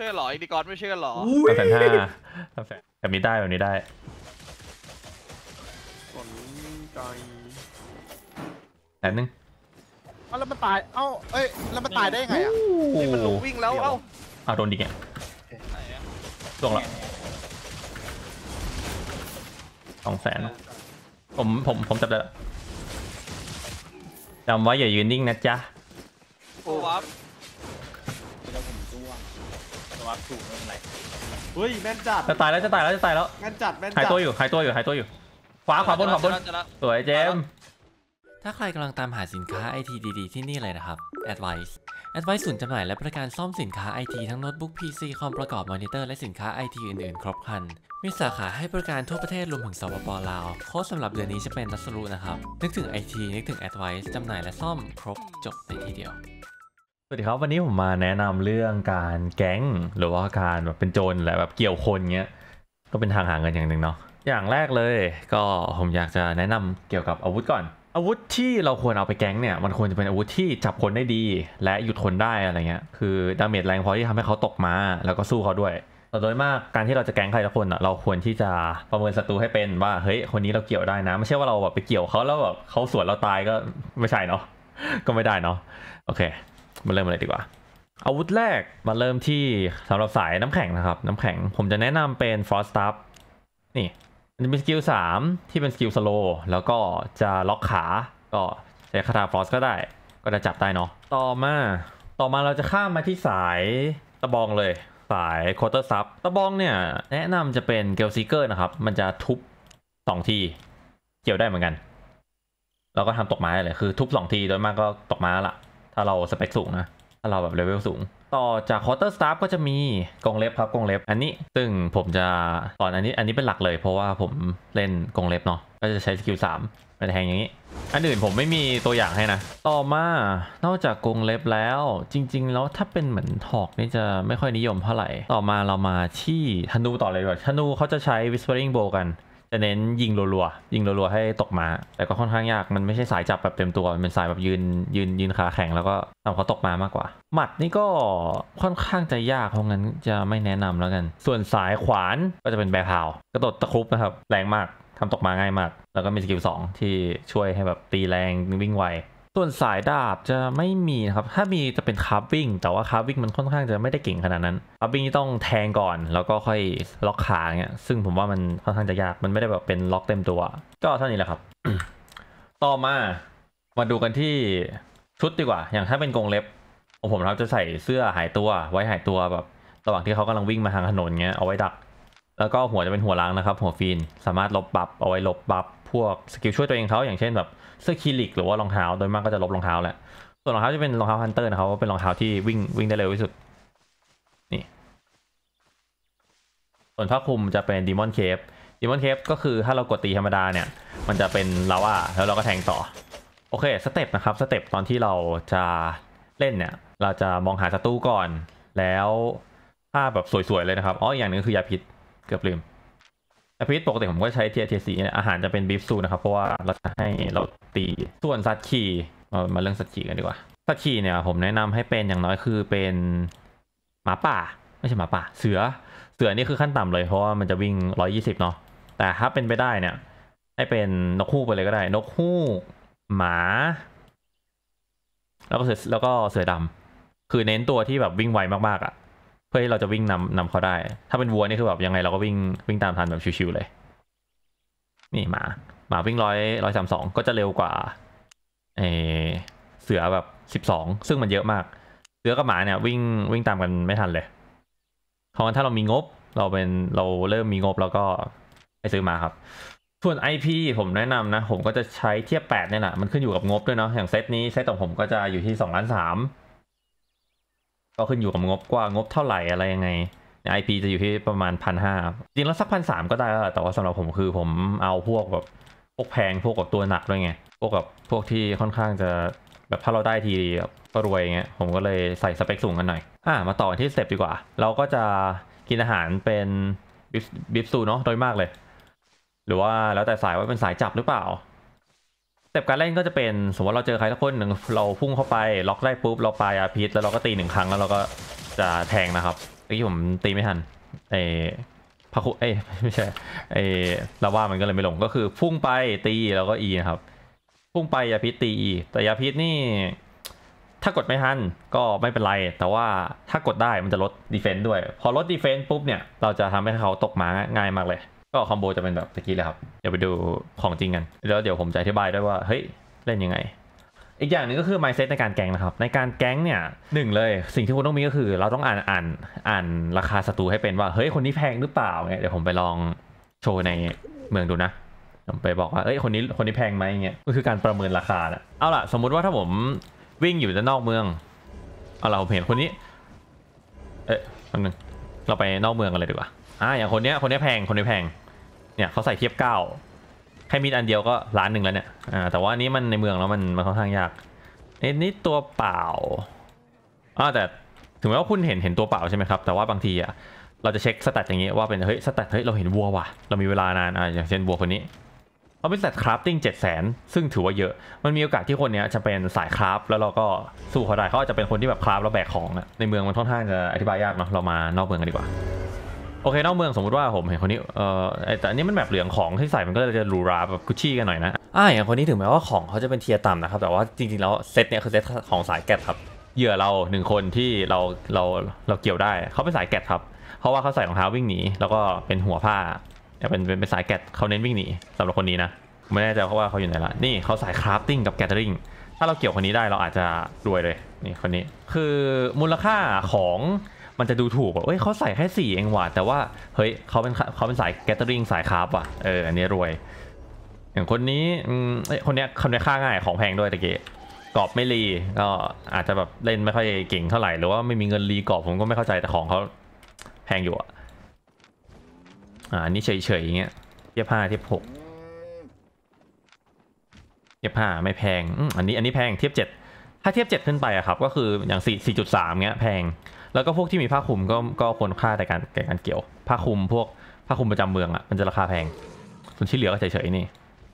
ช่วยหรออินดิกอนไม่ช่วยหรอสามแสนห้าแสนแบบนี้ได้แบบนี้ได้สนใจแตนหนึ่งเอาแล้วมันตาย เอ้า เอ้ยแล้วมันตายได้ไงอ่ะนี่มันลกวิ่งแล้ว เอ้าเอาโดนดิแกล่งละสองแสนผม ผม ผมจับได้ลจำไว้อย่ายืนนิ่งนะจ๊ะโอ้ววัสดถูกเลยเฮ้ยแม่นจัดจะตายแล้ว จะตายแล้วจะตายแล้วแม่นจัดแม่นจัดหายตัวอยู่หายตัวอยู่หายตัวอยู่ขวาขวาบนขวาบนสวยเจม ถ้าใครกำลังตามหาสินค้าไอทีดี ๆ ที่นี่เลยนะครับ Advice Advice ศูนย์จำหน่ายและบริการซ่อมสินค้าไอทีทั้งโน้ตบุ๊ก PC คอมประกอบมอนิเตอร์และสินค้าไอทีอื่นๆ ครบครันมีสาขาให้บริการทั่วประเทศรวมถึงสปปลาวโค้ดสำหรับเดือนนี้จะเป็นรัสรุนะครับ นึกถึงไอทีนึกถึง Advice จำหน่ายและซ่อมครบจบในที่เดียวสวัสดีครับวันนี้ผมมาแนะนำเรื่องการแก๊งหรือว่าการแบบเป็นโจรแหละแบบเกี่ยวคนเงี้ยก็เป็นทางหาเงินอย่างหนึ่งเนาะอย่างแรกเลย ก็ผมอยากจะแนะนำเกี่ยวกับอาวุธก่อน อาวุธที่เราควรเอาไปแก๊งเนี่ยมันควรจะเป็นอาวุธที่จับคนได้ดี และหยุดคนได้อะไรเงี้ยคือดาเมจแรงพอที่ทำให้เขาตกมาแล้วก็สู้เขาด้วยแต่โดยมากการที่เราจะแก๊งใครสักคนอ่ะเราควรที่จะประเมินศัตรูให้เป็นว่าเฮ้ยคนนี้เราเกี่ยวได้นะไม่ใช่ว่าเราแบบไปเกี่ยวเขาแล้วแบบเขาสวนเราตายก็ไม่ใช่เนาะก็ไม่ได้เนาะโอเคมาเริ่มอะไรดีกว่าอาวุธแรกมาเริ่มที่สำหรับสายน้ำแข็งนะครับน้ำแข็งผมจะแนะนำเป็น Frost Staff นี่มันจะเป็นสกิล3ที่เป็นสกิลสโลแล้วก็จะล็อกขาก็ใช้คาถาฟรอสก็ได้ ก็จะจับได้เนาะต่อมาต่อมาเราจะข้ามมาที่สายตะบองเลย สายโคเตอร์ซับตะบองเนี่ยแนะนำจะเป็นเกลซิเกอร์นะครับ มันจะทุบ2ทีเกี่ยวได้เหมือนกันเราก็ทำตกไม้เลยคือ ทุบ2ทีโดยมากก็ตกไม้ละถ้าเราสเปคสูงนะ ถ้าเราแบบเลเวลสูง ต่อจากคอร์เตอร์สตาฟก็จะมีกองเล็บครับกองเล็บ อันนี้ซึ่งผมจะสอนอันนี้อันนี้เป็นหลักเลยเพราะว่าผมเล่นกองเล็บเนาะก็จะใช้สกิลสามเปแทงอย่างนี้ อันอื่นผมไม่มีตัวอย่างให้นะ ต่อมานอกจากกองเล็บแล้วจริงๆ แล้วถ้าเป็นเหมือนถอกนี่จะไม่ค่อยนิยมเท่าไหร่ ต่อมาเรามาที่ธนูต่อเลยดีกว่าธนูเขาจะใช้ whispering bow กันจะเน้นยิงรัวๆยิงรัวๆให้ตกมาแต่ก็ค่อนข้างยาก มันไม่ใช่สายจับแบบเต็มตัวมันเป็นสายแบบยืน ยืนยืนขาแข็ง แล้วก็ทำเขาตกมามากกว่า หมัดนี่ก็ค่อนข้างจะยากเพราะงั้นจะไม่แนะนำแล้วกัน ส่วนสายขวานก็จะเป็นแบพาว กระโดดตะครุบนะครับแรงมากทำตกมาง่ายมากแล้วก็มีสกิลงที่ช่วยให้แบบตีแรงวิ่งไวส่วนสายดาบ จะไม่มีนะครับถ้ามีจะเป็นคาร์วิ่งแต่ว่าคาร์วิ่งมันค่อนข้างจะไม่ได้เก่งขนาดนั้นคาร์วิ่งต้องแทงก่อนแล้วก็ค่อยล็อกขาเงี้ยซึ่งผมว่ามันค่อนข้างจะยากมันไม่ได้แบบเป็นล็อกเต็มตัวก็เท่านี้แหละครับ ต่อมามาดูกันที่ ชุดดีกว่า อย่างถ้าเป็นกงเล็บของผมนะครับจะใส่เสื้อหายตัว ไว้หายตัวแบบระหว่างที่เขากำลังวิ่งมาทางถนนเงี้ยเอาไว้ดักแล้วก็หัวจะเป็นหัวล้างนะครับ หัวฟีนสามารถลบบัฟเอาไว้ลบบัฟพวกสกิลช่วยตัวเองเขาอย่างเช่นแบบเสื้อคีริกหรือว่ารองเท้าโดยมากก็จะลบรองเท้าแหละส่วนรองเท้าจะเป็นรองเท้าฮันเตอร์นะครับว่าเป็นรองเท้าที่วิ่งวิ่งได้เร็วที่สุดนี่ส่วนผ้าคลุมจะเป็นดีมอนเคฟดีมอนเคฟก็คือถ้าเรากดตีธรรมดาเนี่ยมันจะเป็นลาว่าแล้วเราก็แทงต่อโอเคสเต็ปนะครับสเต็ปตอนที่เราจะเล่นเนี่ยเราจะมองหาศัตรูก่อน แล้วถ้าแบบสวยๆเลยนะครับอ๋ออย่างหนึ่งคือยาพิษเกือบลืมแอพิทปกติผมก็ใช้เทียเทียสีอาหารจะเป็นบีฟซูนะครับเพราะว่าเราจะให้เราตีส่วนซั์ขี่มามาเรื่องซั์ขี่กันดีกว่าซั์ขี่เนี่ยผมแนะนำให้เป็นอย่างน้อยคือเป็นหมาป่าไม่ใช่หมาป่า เสือเสือนี่คือขั้นต่ำเลยเพราะว่ามันจะวิ่งร้อยยี่สิบเนาะแต่ถ้าเป็นไปได้เนี่ย ให้เป็นนกฮูกไปเลยก็ได้ นกฮูกหมา แล้วก็เสือแล้วก็เสือดำคือเน้นตัวที่แบบวิ่งไวมากๆอะ่ะเพื่อที่เราจะวิ่งนำนำเขาได้ ถ้าเป็นวัวนี่คือแบบยังไงเราก็วิ่งวิ่งตามทันแบบชิวๆเลย นี่หมาหมาวิ่งร้อยร้อยสามสองก็จะเร็วกว่าเอเสือแบบสิบสองซึ่งมันเยอะมาก เสือกับหมาเนี่ยวิ่งวิ่งตามกันไม่ทันเลยเพราะงั้นถ้าเรามีงบเราเป็นเราเริ่มมีงบแล้วก็ไปซื้อมาครับ ส่วน IP ผมแนะนำนะผมก็จะใช้เทียบ8เนี่ยแหละมันขึ้นอยู่กับงบด้วยเนาะอย่างเซตนี้เซตของผมก็จะอยู่ที่2ล้าน3ก็ขึ้นอยู่กับงบกว่างบเท่าไหร่อะไรยังไงไอพีจะอยู่ที่ประมาณพันห้าจริงแล้วสักพันสามก็ได้แล้วแต่ว่าสำหรับผมคือผมเอาพวกแบบพวกแพงพวกกับตัวหนักด้วยไงพวกกับพวกที่ค่อนข้างจะแบบถ้าเราได้ทีก็รวยเงี้ยผมก็เลยใส่สเปคสูงกันหน่อยอ่ะมาต่อที่สเต็ปดีกว่า เราก็จะกินอาหารเป็นบิฟซูเนาะโดยมากเลยหรือว่าแล้วแต่สายว่าเป็นสายจับหรือเปล่าสเต็ปการเล่นก็จะเป็นสมมติเราเจอใครสักคนหนึ่งเราพุ่งเข้าไปล็อกได้ปุ๊บเราปลายอาพีษแล้วเราก็ตีหนึ่งครั้งแล้วเราก็จะแทงนะครับที่ผมตีไม่ทันเอพระคุเอ้ไม่ใช่เอลาว่ามันก็เลยไม่ลงก็คือพุ่งไปตีแล้วก็อีนะครับพุ่งไปยาพิษตีอีแต่ยาพิษนี่ ถ้ากดไม่ทันก็ไม่เป็นไร แต่ว่าถ้ากดได้มันจะลดดีเฟนต์ด้วย พอลดดีเฟนต์ปุ๊บเนี่ยเราจะทำให้เขาตกหมาง่ายมากเลยก็คอมโบจะเป็นแบบตะกี้เลยครับเดี๋ยวไปดูของจริงกันแล้วเดี๋ยวผมจะอธิบายด้วยว่าเฮ้ย เล่นยังไง อีกอย่างหนึ่งก็คือ mindset ในการแก๊งนะครับ ในการแก๊งเนี่ยหนึ่งเลยสิ่งที่คุณต้องมีก็คือ เราต้องอ่านอ่านอ่านราคาศัตรูให้เป็นว่าเฮ้ย คนนี้แพงหรือเปล่าเนี่ยเดี๋ยวผมไปลองโชว์ในเมืองดูนะผมไปบอกว่าเอ้ยคนนี้คนนี้แพงไหมเงี้ยก็คือการประเมินราคานะเอาล่ะสมมุติว่าถ้าผมวิ่งอยู่ด้านนอกเมืองเอาล่ะผมเห็นคนนี้เอ๊ะคนนึงเราไปนอกเมืองกันเลยดีกว่า อ่า อย่างคนเนี้ย คนเนี้ยแพง คนเนี้ยแพง เนี่ยเขาใส่เทียบเก้าแค่มีดอันเดียวก็ล้านหนึ่งแล้วเนี่ย อ่า แต่ว่านี้มันในเมืองแล้วมันมันค่อนข้างยากเอ็นี่ตัวเปล่า อ่า แต่ถึงแม้ว่าคุณเห็นเห็นตัวเปล่าใช่ไหมครับ แต่ว่าบางทีอ่ะ เราจะเช็คสแตทอย่างเงี้ยว่าเป็น เฮ้ยสแตทเฮ้ย เราเห็นวัวว่ะ เรามีเวลานาน อ่าอย่างเช่นวัวคนนี้เราเป็นสัตว์คราฟติ้งเจ็ดแสนซึ่งถือว่าเยอะมันมีโอกาสที่คนนี้จะเป็นสายคราฟแล้วเราก็สู้เขาได้เขาอาจจะเป็นคนที่แบบคราฟแล้วแบกของอะในเมืองมันค่อนข้างจะอธิบายยากเนาะเรามานอกเมืองกันดีกว่าโอเค นอกเมืองสมมติว่าผมเห็นคนนี้เอ่อแต่อันนี้มันแบบเหลืองของที่ใส่มันก็จะรูราแบบกุชชี่กันหน่อยนะ อ่าอย่างคนนี้ถึงแม้ว่าของเขาจะเป็นเทียร์ต่ำนะครับแต่ว่าจริงๆแล้วเซตเนี้ยคือเซตของสายแกะครับเหยื่อเราหนึ่งคนที่เราเราเราเกี่ยวได้เขาเป็นสายแกะครับ เพราะว่าเขาใส่รองเท้าวิ่งหนีแล้วก็เป็นหัวผ้าเป็นเป็นสายแกดเขาเน้นวิ่งหนีสำหรับคนนี้นะไม่แน่ใจเพราะว่าเขาอยู่ไหนละนี่เขาสายคราฟติ้งกับแกตริงถ้าเราเกี่ยวคนนี้ได้เราอาจจะรวยเลยนี่คนนี้ คือมูลค่าของมันจะดูถูกว่าเอ้ยเขาใส่แค่สี่เองว่ะแต่ว่าเฮ้ยเขาเป็นเขาเป็นสายแกตริงสายคราฟอ่ะเอออันนี้รวยอย่างคนนี้อ้คนเนี้ยคนเนี้ยค่าง่ายของแพงด้วยตะเกียกรอบไม่รีก็อาจจะแบบเล่นไม่ค่อยเก่งเท่าไหร่หรือว่าไม่มีเงินรีกรอบผมก็ไม่เข้าใจแต่ของเขาแพงอยู่อ่ะอ่า นี่เฉยๆอย่างเงี้ย เทียบห้าเทียบหกเทียบห้าไม่แพง อันนี้อันนี้แพงเทียบเจ็ดถ้าเทียบเจ็ดขึ้นไปอะครับก็คืออย่างสี่สี่จุดสามเงี้ยแพง แล้วก็พวกที่มีผ้าคลุมก็ก็ควรค่าแต่การแต่การเกี่ยวผ้าคลุมพวกผ้าคลุมประจำเมืองอะมันจะราคาแพง ส่วนที่เหลือก็เฉยๆนี่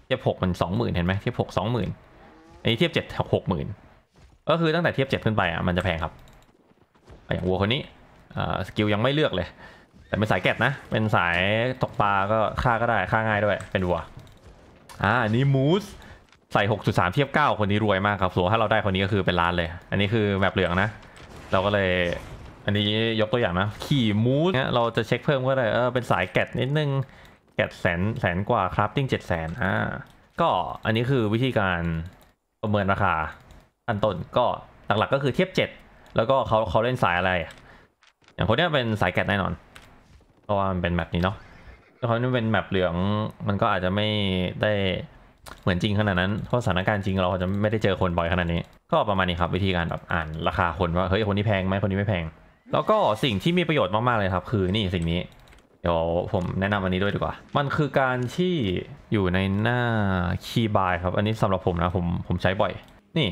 เทียบหกมันสองหมื่นเห็นไหมเทียบหกสองหมื่นอันนี้เทียบเจ็ดหกหมื่น ก็คือตั้งแต่เทียบเจ็ดขึ้นไปอะมันจะแพงครับ อย่างวัวคนนี้สกิลยังไม่เลือกเลยแต่เป็นสายแกะนะ เป็นสายตกปลาก็ฆ่าก็ได้ฆ่าง่ายด้วย เป็นวัวอ่าันนี้มูสใส่ 6.3เทียบ 9 คนนี้รวยมากครับส่วนถ้าเราได้คนนี้ก็คือเป็นล้านเลย อันนี้คือแบบเหลืองนะ เราก็เลยอันนี้ยกตัวอย่างนะขี่มูสเราจะเช็คเพิ่มก็ได้เออเป็นสายแกะนิดนึงแกะแสนแสนกว่าครับติ้งเจ็ดแสนอ่า ก็อันนี้คือวิธีการประเมินราคา อันต้นก็หลักๆก็คือเทียบ 7 แล้วก็เขาเขาเล่นสายอะไรอย่างคนนี้เป็นสายแกะแน่นอนพราะว่ามันเป็นแมปนี้เนาะถ้าเขาเป็นแมปเหลืองมันก็อาจจะไม่ได้เหมือนจริงขนาดนั้น เพราะสถานการณ์จริงเราจะไม่ได้เจอคนบ่อยขนาดนี้ ก็ประมาณนี้ครับ วิธีการแบบอ่านราคาคนว่าเฮ้ยคนนี้แพงไหมคนนี้ไม่แพง แล้วก็สิ่งที่มีประโยชน์มากๆเลยครับ คือนี่สิ่งนี้ เดี๋ยวผมแนะนำอันนี้ด้วยดีกว่า มันคือการที่อยู่ในหน้าคีย์บายครับ อันนี้สำหรับผมนะผมผมใช้บ่อย นี่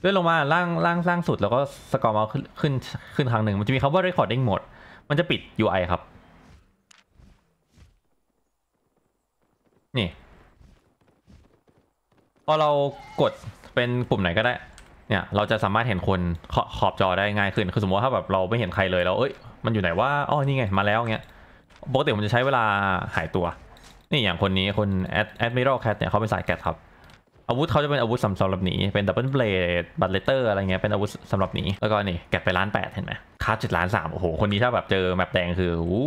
เลื่อนลงมาล่างล่างล่างสุดแล้วก็สกอร์มาขึ้นขึ้นขึ้นครั้งหนึ่ง มันจะมีคำว่า recording mode มันจะปิด UI ครับนี่พอเรากดเป็นปุ่มไหนก็ได้ เนี่ยเราจะสามารถเห็นคนขขอบจอได้ง่ายขึ้นคือสมมติว่าถ้าแบบเราไม่เห็นใครเลยเราเอ้ยมันอยู่ไหนว่าอ๋อนี่ไงมาแล้วเงี้ยปกติผมจะใช้เวลาหายตัว นี่อย่างคนนี้คนแอดแอดมิรัลแคทเนี่ยเขาเป็นสายแกทครับ อาวุธเขาจะเป็นอาวุธสำหรับหนีเป็นดับเบิลเบลดบัตเลเตอร์อะไรเงี้ยเป็นอาวุธสำหรับหนีแล้วก็นี่แกะไปล้านแปดเห็นไหมคาดเจ็ดล้านสามโอ้โหคนนี้ถ้าแบบเจอแมปแดงคืออู้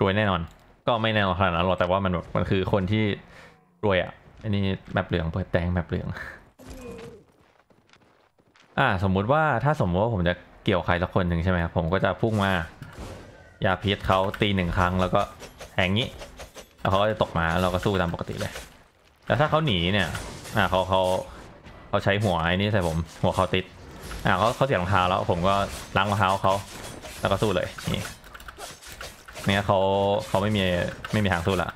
รวยแน่นอนก็ไม่แน่นอนขนาดนั้นหรอกแต่ว่ามันแบบมันคือคนที่รวยอ่ะอันนี้แบบเหลืองเปิดแดงแบบเหลือง อ่าสมมุติว่าถ้าสมมติว่าผมจะเกี่ยวใครสักคนหนึ่งใช่ไหมครับผมก็จะพุ่งมายาพิษเขาตีหนึ่งครั้งแล้วก็แหงนี้แล้วเขาก็จะตกมาเราก็สู้ตามปกติเลยแล้วถ้าเขาหนีเนี่ย อ่าเขาเขาเขาใช้หัวไอ้นี่ใส่ผม หัวเขาติดอ่าเขาเขาเสียรองเท้าแล้วผมก็ล้างรองเท้าเขาแล้วก็สู้เลยนี่เนี่ยเขาเขาไม่มีไม่มีทางสู้ละ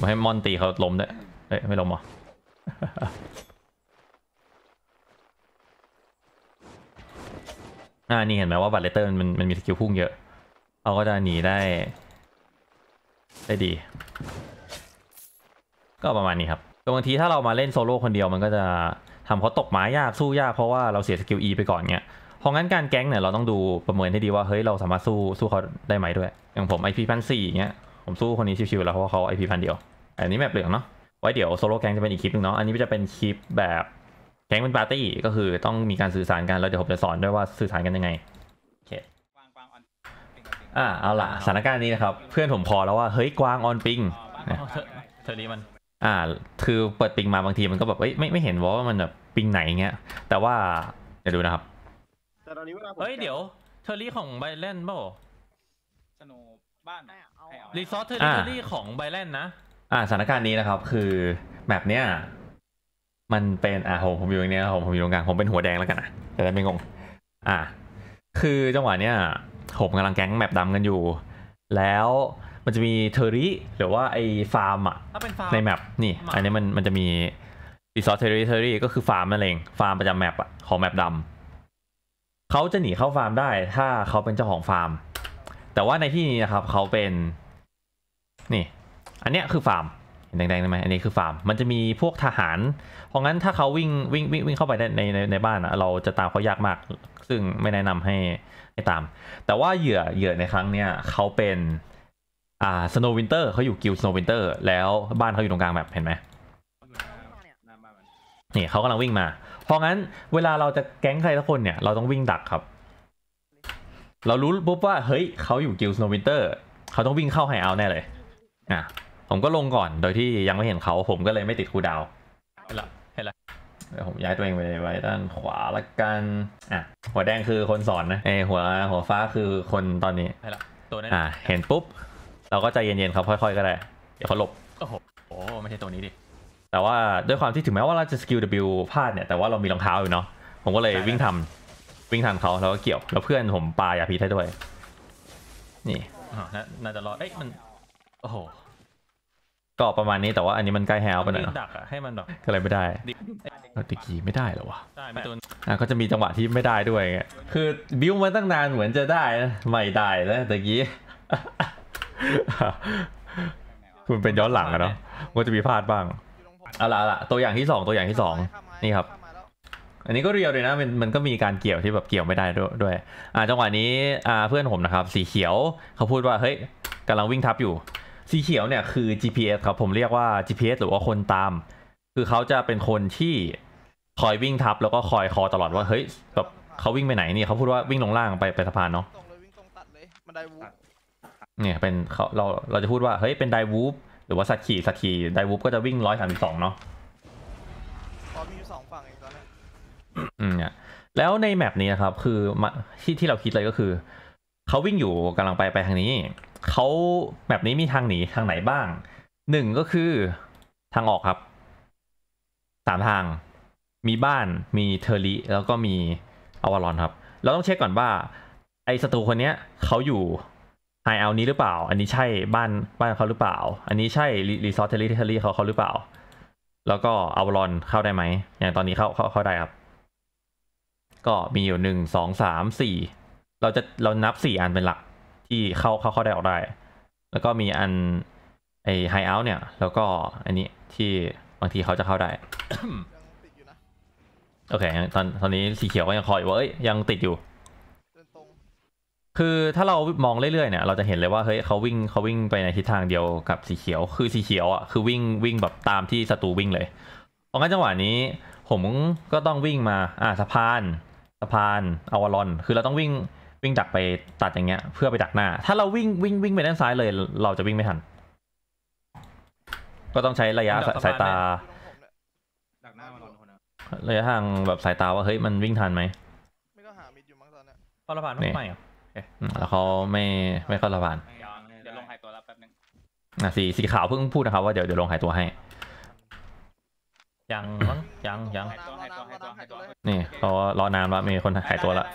มาให้มอนตีเขาล้มได้เอ้ยไม่ล้มหรออ่านี่เห็นไหมว่าบัตเลเตอร์มันมันมีสกิลพุ่งเยอะเขาก็จะหนีได้ ได้ดี ก็ประมาณนี้ครับตบางทีถ้าเรามาเล่นโซโล่คนเดียวมันก็จะทำเขาตกหมายากสู้ยาก เพราะว่าเราเสียสกิล E ไปก่อนเงี้ยราะงั้นการแก๊งเนี่ยเราต้องดูประเมินให้ดีว่าเฮ้ยเราสามารถสู้สู้เขาได้ไหมด้วยอย่างผมไอพีพันสี่เงี้ยผมสู้คนนี้ชิวๆแล้วเพราะเขาไอพีพันเดียว อันนี้แมปเหลืองเนาะไว้เดี๋ยวโซโล่แก๊งจะเป็นอีกคลิปนึงเนาะอันนี้จะเป็นคลิปแบบแก๊งเป็นปาร์ตี้ก็คือต้องมีการสื่อสารกันแล้วเดี๋ยวผมจะสอนด้วยว่าสื่อสารกันยังไงโอเคอ่าเอาล่ะสถานการณ์นี้นะครับเพื่อนผมพอแล้วว่าเฮ้ยกวางออนปิงเธอนี้มันอ่าคือเปิดปิงมาบางทีมันก็แบบเอ้ยไม่ไม่เห็นว่ามันแบบปิงไหนเงี้ยแต่ว่าเดี๋ยวดูนะครับแต่ตอนนี้เวลาผมเฮ้ยเดี๋ยวเทอรี่ของไบแลนเปล่าสโนุบ้านอะใรเอา รีซอสเทอรี่ของไบแลนนะ อ่าสถานการณ์นี้นะครับ คือแมปเนี้ยมันเป็นอ่าผมผมอยู่ตรงเนี้ยผมผมอยู่ตรงกลางผมเป็นหัวแดงแล้วกันนะแต่ไม่งงอ่าคือจังหวะเนี้ยผมกำลังแก๊งแมปดำกันอยู่แล้วมันจะมีเทอรี่หรือว่าไอ้ฟาร์มอะในแมปนี่อันนี้มันมันจะมีรีซอสเทอรี่เทอรี่ก็คือฟาร์มนั่นเองฟาร์มประจำแมปอะของแมปดำเขาจะหนีเข้าฟาร์มได้ ถ้าเขาเป็นเจ้าของฟาร์ม แต่ว่าในที่นี้นะครับ เขาเป็นนี่อันเนี้ยคือฟาร์มแดงๆได้ไหมอันนี้คือฟาร์มมันจะมีพวกทหาร เพราะงั้นถ้าเขาวิ่งวิ่งวิ่งวิ่งเข้าไปในในในบ้านอะเราจะตามเขายากมากซึ่งไม่แนะนำให้ให้ตาม แต่ว่าเหยื่อเหยื่อในครั้งเนี้ยเขาเป็นอ่าสโนวินเตอร์เขาอยู่กิลสโนวินเตอร์แล้วบ้านเขาอยู่ตรงกลางแบบเห็นไหมนี่เขากำลังวิ่งมาเพราะงั้นเวลาเราจะแก๊งใครสักคนเนี่ยเราต้องวิ่งดักครับ เรารู้ปุ๊บว่าเฮ้ยเขาอยู่กิลสโนวินเตอร์เขาต้องวิ่งเข้าไฮเอาแน่เลย อ่ะ ผมก็ลงก่อนโดยที่ยังไม่เห็นเขาผมก็เลยไม่ติดคูดาวเห็นละเห็นละเดี๋ยวผมย้ายตัวเองไปไว้ด้านขวาละกัน อ่ะหัวแดงคือคนสอนนะเอหัวหัวฟ้าคือคนตอนนี้เห็นละตัวนั้นอ่ะเห็นปุ๊บ เราก็ใจเย็นๆครับค่อยๆ ก็ได้เดี๋ยวเขาหลบโอ้โหไม่ใช่ตัวนี้ดิแต่ว่าด้วยความที่ถึงแม้ว่าเราจะสกิลวพลาดเนี่ย แต่ว่าเรามีรองเท้าอยู่เนาะผมก็เลยวิ่งทำวิ่งทันเขาแล้วก็เกี่ยวแล้วเพื่อนผมปลายาพีษให้ด้วยนี่น่าจะรอเอ้ยมันโอ้โหก็ประมาณนี้แต่ว่าอันนี้มันใกล้แฮลไปหน่อยเนาะให้มันแบบก็เลยไม่ได้ตะกี้ไม่ได้หรอวะได้ไม่อ่ะก็จะมีจังหวะที่ไม่ได้ด้วยไงคือบิ้วมาตั้งนานเหมือนจะได้ไม่ได้แล้วตะกี้คุณเป็นย้อนหลังอะเนาะก็จะมีพลาดบ้างเอาละเอาละตัวอย่างที่สองตัวอย่างที่สองนี่ครับอันนี้ก็เรียวเลยนะมันมันก็มีการเกี่ยวที่แบบเกี่ยวไม่ได้ด้วยอ่าจังหวะนี้อ่าเพื่อนผมนะครับ สีเขียว เขาพูดว่าเฮ้ยกำลังวิ่งทับอยู่ สีเขียวเนี่ยคือ GPS ครับผมเรียกว่า GPS หรือว่าคนตาม คือเขาจะเป็นคนที่คอยวิ่งทับแล้วก็คอยคอตลอดว่าเฮ้ยแบบเขาวิ่งไปไหนนี่เขาพูดว่าวิ่งลงล่างไปไปสะพานเนาะเนี่ยเป็นเขาเราเราจะพูดว่าเฮ้ยเป็นไดวูฟหรือว่าสัตว์ขี่สัตว์ขี่ไดวูฟก็จะวิ่งร้อยสามสิบสองเนาะออมีอยู่สองฝั่งเองตอนนี้อืมเนี่ย แล้วในแมปนี้นะครับ คือที่ที่เราคิดเลยก็คือเขาวิ่งอยู่กำลังไปไปทางนี้เขาแมปนี้มีทางหนีทางไหนบ้างหนึ่งก็คือทางออกครับสามทางมีบ้านมีเทอริแล้วก็มีอวารอนครับเราต้องเช็คก่อนว่าไอศัตรูคนเนี้ยเขาอยู่ไฮเอานี้หรือเปล่า อันนี้ใช่บ้านบ้านเขาหรือเปล่า อันนี้ใช่รีสอร์ทเทอรี่เทอรี่เขาเขาหรือเปล่า แล้วก็เอารอนเข้าได้ไหมอย่างตอนนี้เข้าเข้าเข้าได้ครับ ก็มีอยู่หนึ่งสองสามสี่ เราจะเรานับสี่อันเป็นหลักที่เข้าเข้าเข้าได้ออกได้ แล้วก็มีอันไอไฮเอา เนี่ย แล้วก็อันนี้ที่บางทีเขาจะเข้าได้ โอเค ตอนตอนนี้สีเขียวก็ยังคอยว่เอ้ยยังติดอยู่คือถ้าเรามองเรื่อยๆเนี่ยเราจะเห็นเลยว่า เฮ้ยเขาวิ่งเขาวิ่งไปในทิศทางเดียวกับสีเขียว คือสีเขียว อ่ะคือวิ่งวิ่ง แบบ ตามที่ศัตรูวิ่งเลยเพราะงั้นจังหวะนี้ ผมก็ต้องวิ่งมาอ่าสะพานสะพานอาวารอนคือเราต้องวิ่งวิ่งดักไปตัดอย่างเงี้ยเพื่อไปดักหน้า ถ้าเราวิ่งวิ่งวิ่งไปด้านซ้ายเลย เราจะวิ่งไม่ทัน ก็ต้องใช้ระยะสายตาระยะทางแบบสายตาว่าเฮ้ยมันวิ่งทันไหมไม่ก็หามิดอยู่มั้งตอนนี้พอเราผ่านห้องใหม่แล้วเขาไม่ไม่เข้าระบานเดี๋ยวลงหายตัวรับแป๊บนึงอ่ะสีสีขาวเพิ่งพูดนะครับ ว่าเดี๋ยวเดี๋ยวลงหายตัวให้ ยังมั้งยัง ยัง นี่เขารอนานแล้วมีคนหายตัวละ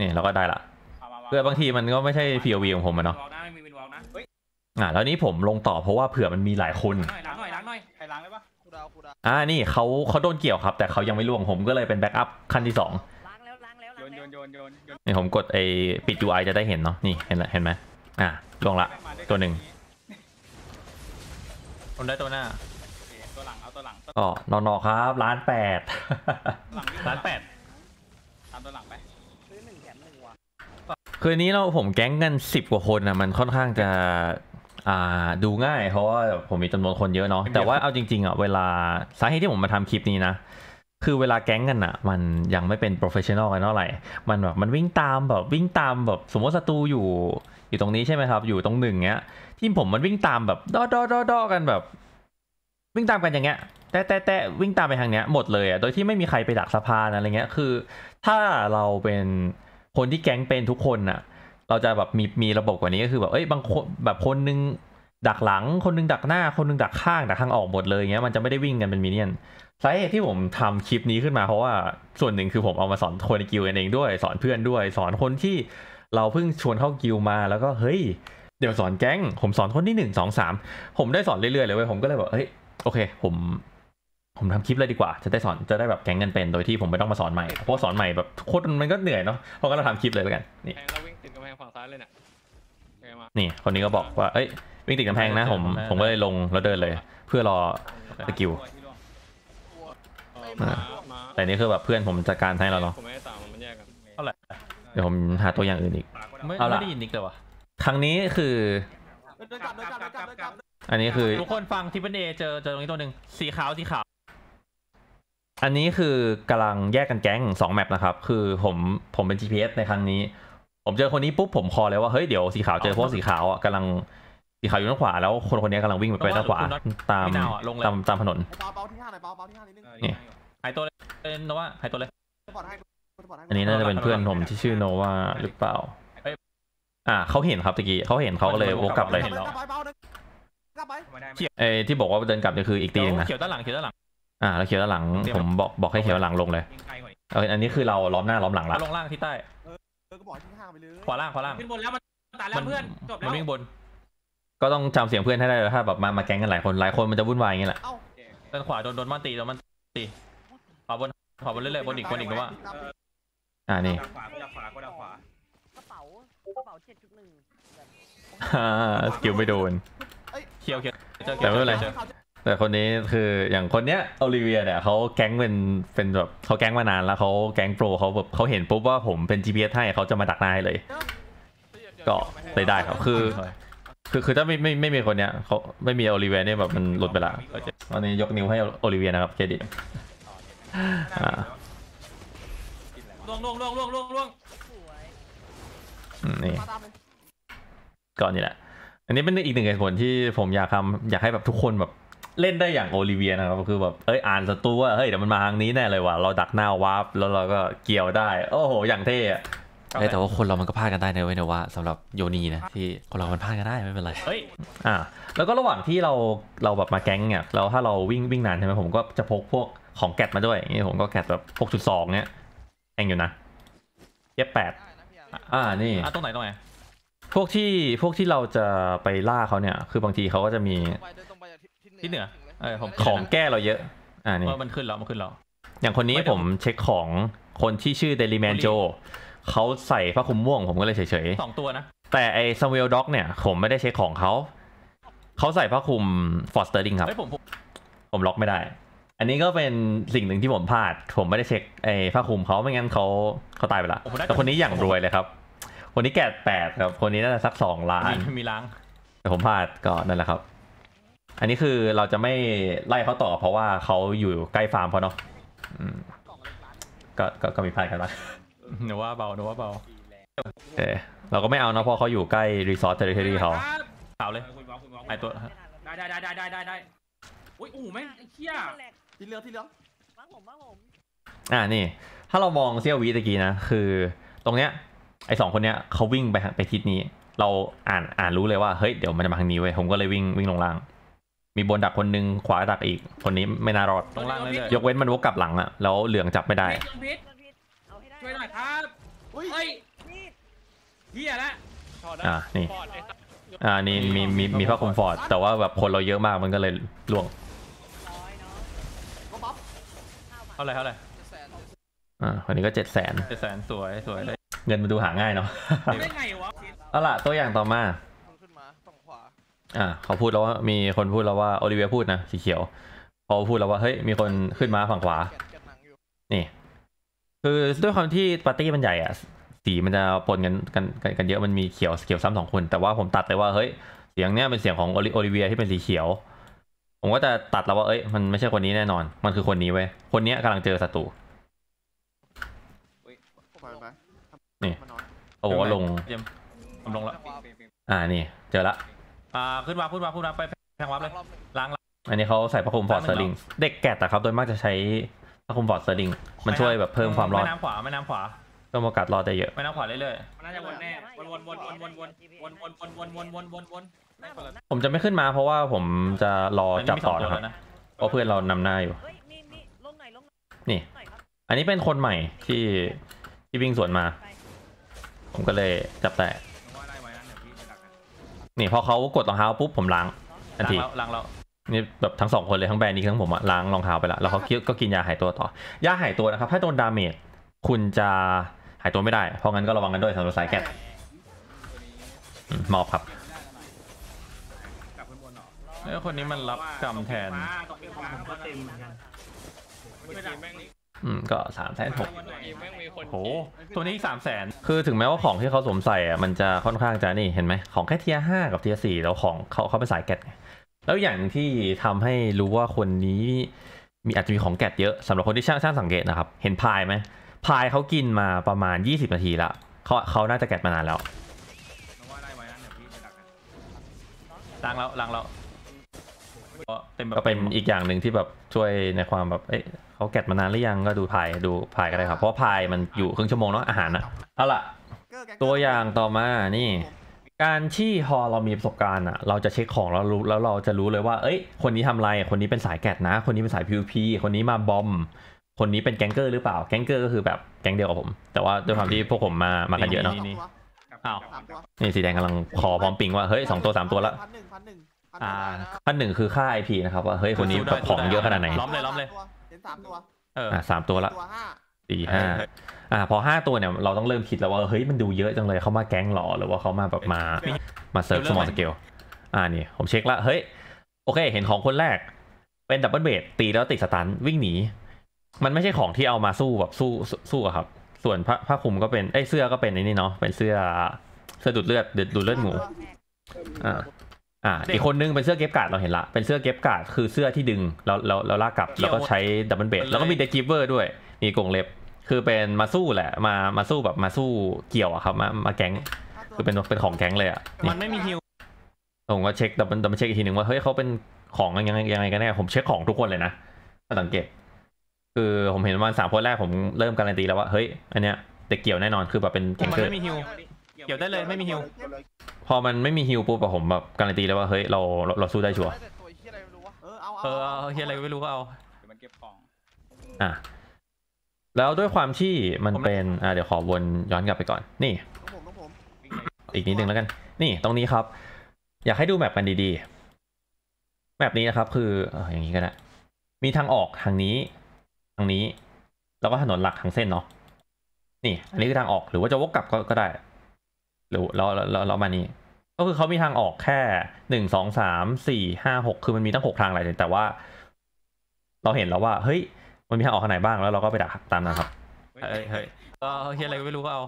นี่เราก็ได้ละเพื่อบางทีมันก็ไม่ใช่ POV ของผมอะเนาะอ่ะ แล้วนี้ผมลงต่อเพราะว่าเผื่อมันมีหลายคนล้างหน่อยล้างหน่อยใครล้างได้ปะอ่านี่เขาเขาโดนเกี่ยวครับแต่เขายังไม่ล่วงผม ก็เลยเป็นแบ็กอัพขั้นที่สองนี่ผมกดไอปิด UI จะได้เห็นเนาะ นี่เห็นละเห็นไหมอ่ะลงละตัวหนึ่งผนได้ตัวหน้าตัวหลังเอาตัวหลังก็นอนๆครับล้านแปดล้านแปดตามตัวหลังไปซื้อหนึ่งแถมหนึ่งว่ะคืนนี้เราผมแก๊งกันสิบกว่าคนอะมันค่อนข้างจะดูง่าย เพราะว่าผมมีจำนวนคนเยอะเนาะ แต่ว่าเอาจริงๆอ่ะเวลา สาเหตุที่ผมมาทำคลิปนี้นะคือเวลาแก๊งกันอะมันยังไม่เป็นโปรเฟชชั่นอลกันเท่าไหร่ มันแบบมันวิ่งตามแบบวิ่งตามแบบสมมติศัตรูอยู่อยู่ตรงนี้ใช่ไหมครับ อยู่ตรงหนึ่งเงี้ย ทีมผมมันวิ่งตามแบบดอดอดอดกันแบบ วิ่งตามกันอย่างเงี้ยแต่แต่แต่วิ่งตามไปทางเนี้ยหมดเลยอะโดยที่ไม่มีใครไปดักสะพานอะไรเงี้ยคือ ถ้าเราเป็นคนที่แก๊งเป็นทุกคนอะเราจะแบบมีมีระบบกว่านี้ก็คือแบบเอ้ยบางคนแบบคนนึงดักหลังคนนึงดักหน้าคนนึงดักข้างดักข้างออกหมดเลยเงี้ยมันจะไม่ได้วิ่งกันเป็นมิเนียนสาเหตุที่ผมทำคลิปนี้ขึ้นมาเพราะว่าส่วนหนึ่งคือผมเอามาสอนคนในกิลเองด้วยสอนเพื่อนด้วยสอนคนที่เราเพิ่งชวนเข้ากิลมาแล้วก็เฮ้ย เดี๋ยวสอนแก๊ง ผมสอนคนที่หนึ่งสองสามผมได้สอนเรื่อยๆ เลยเว้ยผมก็เลยแบบเฮ้ยโอเคผมผมทำคลิปเลยดีกว่า จะได้สอนจะได้แบบแก๊งกันเป็นโดยที่ผมไม่ต้องมาสอนใหม่เพราะสอนใหม่แบบโคตรมันก็เหนื่อยเนาะเพราะก็เราทำคลิปเลยแล้วกันนี่เราวิ่งติดกำแพงฝั่งซ้ายเลยเนี่ยนี่ คนนี้ก็บอกว่าเอ้ยวิ่งติดกำแพงนะผมผมก็เลยลงแล้วเดินเลย เพื่อรอสกิลแต่นี่คือแบบเพื่อนผมจัดการให้เราเนาะาเไรเดี๋ยวผมหาตัวอย่างอื่นอีกเอาละไม่ได้ยินนิกวะครั้งนี้คือ อันนี้คือ ทุกคนฟังทิปเปเอเจอเจอตรงนี้ตัวหนึ่งสีขาวสีขาว อันนี้คือกำลังแยกกันแก๊งสองแมปนะครับ คือผมผมเป็น GPS ในครั้งนี้ ผมเจอคนนี้ปุ๊บผมคอเลยว่าเฮ้ยเดี๋ยวสีขาว เจอพวกสีขาวอ่ะกำลังสีขาวอยู่ด้านขวาแล้วคนคนนี้กำลังวิ่งไปด้านขวาตามตาม ตามถนนเนี่ยหายตัวเลยโนวาหายตัวเลย อันนี้น่าจะเป็นเพื่อนผมที่ชื่อโนวาหรือเปล่า อ่าเขาเห็นครับตะกี้เขาเห็นเขาก็เลยโวกลับเลยเอที่บอกว่าเดินกลับนี่คืออีกตีนึงนะเขียวด้านหลังเขียวด้านหลัง อ่า แล้วเขียวด้านหลังผมบอกบอกให้เขียวหลังลงเลยเอออันนี้คือเราล้อมหน้าล้อมหลังละลงล่างที่ใต้ขวาล่างขวาล่างขึ้นบนแล้วมันตายแล้วเพื่อนจบแล้วมันวิ่งบน ก็ต้องจำเสียงเพื่อนให้ได้ถ้าแบบมามาแก๊งกันหลายคน หลายคนมันจะวุ่นวายอย่างเงี้ยแหละด้านขวาโดนโดนมันตีโดนมันตีขวาบนขวาบนเรื่อยๆบนอีกบนอีกว่า อ่านี่ดกขวาดขวาดขวา กระเป๋า กระเป๋าเจ็ดจุดหนึ่ง่า สกิลไม่โดนเขียวเขียวแต่ไม่เป็นไรแต่คนนี้คือ อย่างคนเนี้ยโอลิเวียเนี่ยเขาแก๊งเป็น เป็นแบบเขาแก๊งมานานแล้วเขาแก๊งโปรเขาแบบเขาเห็นปุ๊บว่าผมเป็น GPS ให้เขาจะมาดักหน้าให้เลย ก็ไปได้ครับ คือ คือ คือถ้าไม่ไม่ไม่มีคนเนี้ยเขาไม่มีโอลิเวียเนี่ยแบบมันหลุดไปละวันนี้ยกนิ้วให้โอลิเวียนะครับเครดิตล่วงล่วงล่วงล่วงล่วงล่วงนี่ก็นี่แหละ อันนี้เป็นอีกหนึ่งเหตุผลที่ผมอยากทำอยากให้แบบทุกคนแบบเล่นได้อย่างโอลิเวียนะครับคือแบบเอ้ยอ่านศัตรูว่าเฮ้ยเดี๋ยวมันมาทางนี้แน่เลยว่ะเราดักหน้าวาร์ปแล้วเราก็เกี่ยวได้ โอ้โห อย่างเท่แต่ว่าคนเรามันก็พลาดกันได้นเวนะว่าสำหรับโยนีนะที่คนเรา มันพลาดกันได้ไม่เป็นไรเฮ้ยอ่า แล้วก็ระหว่างที่เราเราแบบมาแก๊งเนี่ยเราถ้าเราวิ่งวิ่งนานใช่ไหมผมก็จะพกพวกของแกะมาด้วยนี่ผมก็แกะแบบ 6.2 เนี้ยแองอยู่นะ เย็บแปดอ่า นี่ตรงไหนตรงไหน พวกที่พวกที่เราจะไปล่าเขาเนี่ย คือบางทีเขาก็จะมีที่เหนือเออผมของแก้เราเยอะ อ่านี่ มันขึ้นแล้ว มันขึ้นแล้ว อย่างคนนี้ผมเช็คของคนที่ชื่อเดลิแมนโจเขาใส่ผ้าคลุมม่วงผมก็เลยเฉยๆสองตัวนะ แต่ไอซัมเวลด็อกเนี่ย ผมไม่ได้เช็คของเขา เขาใส่ผ้าคลุมฟอสเตอร์ดิงครับผมผมล็อกไม่ได้อันนี้ก็เป็นสิ่งหนึ่งที่ผมพลาด ผมไม่ได้เช็คไอ้ผ้าคลุมเขาไม่งั้นเขาเขาตายไปละ แต่คนนี้อย่างรวยเลยครับ คนนี้แกะแปดครับ คนนี้น่าจะสักสองล้านมีล้างแต่ผมพลาดก็นั่นแหละครับ อันนี้คือเราจะไม่ไล่เขาต่อ เพราะว่าเขาอยู่ใกล้ฟาร์มเขาเนาะก็ก็มีพลาดกันบ้างหนูว่าเบาหนูว่าเบาเออเราก็ไม่เอานะเพราะเขาอยู่ใกล้รีสอร์ทเทอร์เรีเขาข่าเลยไอตัวได้ได้ได้ได้ได้ได้โอ้ยอู้แม่งเคี่ยทีเหลือทีเหลือมาผมมาผมอ่านี่ ถ้าเรามองเซียววี ตะกี้นะ คือตรง เนี้ย ไอสองคน เนี้ยเขาวิ่ง ไปไป ทิศ นี้ เรา อ่าน อ่านรู้เลย ว่า เฮ้ย เดี๋ยว มัน จะ มา ทาง นี้ เว้ย ผม ก็เลยวิ่ง วิ่ง ลง ล่าง มีบนดัก คน นึง ขวา ดัก อีก คนนี้ ไม่น่ารอด ตรง ล่าง เลย ยกเว้นมันวกกลับหลังอะแล้ว เหลืองจับไม่ได้ ช่วย หน่อย ครับอุ้ยเฮ้ยนี่เฮียละอ่านี่ อ่า นี่ มี มี มีผ้าคลุมฟอร์ดแต่ว่า แบบ คน เรา เยอะมากมันก็เลยล่วงท่าไหร่เท่าไหร่อ่าคนนี้ก็เจ็ดแสนเจ็ดแสนสวยสวยเลยเงินมันดูหาง่ายเนาะ ไม่ไงวะเอาล่ะตัวอย่างต่อมาาอ่าเขาพูดแล้วว่ามีคนพูดแล้วว่าโอลิเวียพูดนะสีเขียวเขาพูดแล้วว่าเฮ้ยมีคนขึ้นมาฝั่งขวา นี่ คือด้วยความที่ปาร์ตี้มันใหญ่อ่ะสีมันจะปนกันกันกันเยอะมันมีเขียวเขียวซ้ำสองคนแต่ว่าผมตัดเลยว่าเฮ้ย เสียงเนี้ยเป็นเสียงของโอลิเวียที่เป็นสีเขียวผมก็จะตัดแล้วว่าเอ้ยมันไม่ใช่คนนี้แน่นอน มันคือคนนี้เว้ย คนนี้กำลังเจอศัตรูนี่เอาบอกว่าลงผมลงแล้วอ่า นี่เจอละ อ่า ขึ้นมาพูดมาพูดมาไปแพงวับเลย ล้างอันนี้เขาใส่ผ้าคลุมฟอร์ดเซอร์ลิง เด็กแกะแต่ครับโดยมากจะใช้ผ้าคลุมฟอร์ดเซอร์ลิง มันช่วยแบบเพิ่มความร้อนไม่น้ำขวา ไม่น้ำขวา่มโอกาสรอดได้เยอะ ไม่น้ำขวาเรื่อยๆมันน่าจะวนแน่วนวนวนวนวนวนวนวนวนวนวนวนผมจะไม่ขึ้นมาเพราะว่าผมจะรอจับต่อนะครับเพราะเพื่อนเรานำหน้าอยู่นี่ อันนี้เป็นคนใหม่ที่ที่วิ่งสวนมา ผมก็เลยจับแตะ นี่พอเขากดรองเท้าปุ๊บผมล้างทันทีล้างแล้วนี่แบบทั้งสองคนเลยทั้งแบรนด์นี้ทั้งผมอะล้างรองเท้าไปละ แล้วเขาก็กินยาหายตัวต่อ ยาหายตัวนะครับถ้าโดนดาเมจคุณจะหายตัวไม่ได้ เพราะงั้นก็ระวังกันด้วยสำหรับสายแกสมอบครับแล้วคนนี้มันรับกรรมแทน อืม ก็สามแสนหกโหตัวนี้สามแสน คือถึงแม้ว่าของที่เขาสวมใส่อ่ะมันจะค่อนข้างจะนี่ เห็นไหมของแค่เทียห้ากับเทียสี่แล้วของเขาเขาเป็นสายแกตแล้วอย่างที่ทำให้รู้ว่าคนนี้มีอาจจะมีของแกตเยอะสำหรับคนที่ช่างช่างสังเกตนะครับ เห็นพายไหมพายเขากินมาประมาณยี่สิบนาทีละเขาเขาน่าจะแกตมานานแล้วล้างแล้วล้างแล้วก็เป็นอีกอย่างหนึ่งที่แบบช่วยในความแบบ เอ๊ะเขาแกะมานานหรือยังก็ดูพายดูพายก็ได้ครับ เพราะพายมันอยู่ครึ่งชั่วโมงเนาะอาหารนะเอาล่ะตัวอย่างต่อมานี่ การที่พอเรามีประสบการณ์อ่ะ เราจะเช็คของเรารู้แล้วเราจะรู้เลยว่า เอ้ย คนนี้ทำไรคนนี้เป็นสายแกะนะคนนี้เป็นสายพิวพีคนนี้มาบอมคนนี้เป็นแก๊งเกอร์หรือเปล่าแก๊งเกอร์ก็คือแบบแก๊งเดียวกับผม แต่ว่าด้วยความที่พวกผมมามากันเยอะเนาะอ้าวนี่สีแดงกำลังขอพร้อมปิงว่าเฮ้ยสองตัวสามตัวละอ่าขั้นหนึ่งคือค่า IP นะครับว่าเฮ้ยคนนี้แบบของเยอะขนาดไหน ล้อมเลย ล้อมเลยเห็นสามตัวเอออ่าสามตัวละสี่ห้าอ่าพอห้าตัวเนี่ย เราต้องเริ่มคิดแล้วว่า เฮ้ยมันดูเยอะจังเลยเขามาแก๊งหรอหรือว่าเขามาแบบมามาเซิร์ฟสมอลสเกลอ่านี่ ผมเช็คละเฮ้ย โอเค เห็นของคนแรก เป็นดับเบิลเบดตีแล้วติดสตันวิ่งหนีมันไม่ใช่ของที่เอามาสู้แบบสู้สู้อะครับ ส่วนผ้าผ้าคลุมก็เป็นไอ้เสื้อก็เป็นไอ้นี่เนาะเป็นเสื้อเสื้อดูดเลือดดูดเลือดหมูอ่าอ่าอีกคนนึงเป็นเสื้อเก็บกาดเราเห็นละเป็นเสื้อเก็บกาดคือเสื้อที่ดึง แล้วแล้วาลากกลับ แล้วก็ใช้ดับเบิลเบดแล้วก็มีเดกิฟเวอร์ด้วย มีกงเล็บ คือเป็นมาสู้แหละ มามาสู้แบบมาสู้เกี่ยวอะครับมามาแก๊งคือเป็นเป็นของแก๊งเลยอะมันไม่มีฮิวผมก็เช็คดับเบิลดับเบิลเช็คอีกทีหนึ่งว่าเฮ้ยเขาเป็นของยังไงยังไงกันแน่ผมเช็คของทุกคนเลยนะมาสังเกต คือผมเห็นมันสามคนแรกผมเริ่มการันตีแล้วว่าเฮ้ย อันเนี้ยเด็กเกี่ยวแน่นอนคือแบบเป็นแก๊งเกอร์เกี่ยวได้เลยไม่มีฮิวพอมันไม่มีฮิวปุ๊บอะผมแบบการันตีแล้วว่าเฮ้ยเราเราสู้ได้ชัวร์เฮียอะไรไม่รู้เอเอาเออเฮียอะไรไม่รู้ก็เอาเก็บของอ่ะแล้วด้วยความที่มันเป็น อ่าเดี๋ยวขอวนย้อนกลับไปก่อน นี่อีกนิดนึงแล้วกัน นี่ตรงนี้ครับ อยากให้ดูแมปกันดีๆ แมปนี้นะครับ คืออย่างนี้ก็ได้มีทางออกทางนี้ ทางนี้ แล้วก็ถนนหลักทางเส้นเนาะนี่ อันนี้คือทางออกหรือว่าจะวกกลับก็ได้หรือแล้วแล้วามานี้ก็คือเขามีทางออกแค่หนึ่งสองสามสี่ห้าหกคือมันมีตั้งหกทางอลไยแต่ว่าเราเห็นแล้วว่า เฮ้ย มันมีทางออกทางไหนบ้างแล้วเราก็ไปดักตามนั้นครับเฮ้ยเฮ้ยก็เฮียอะไรก็ไม่รู้ก็เอา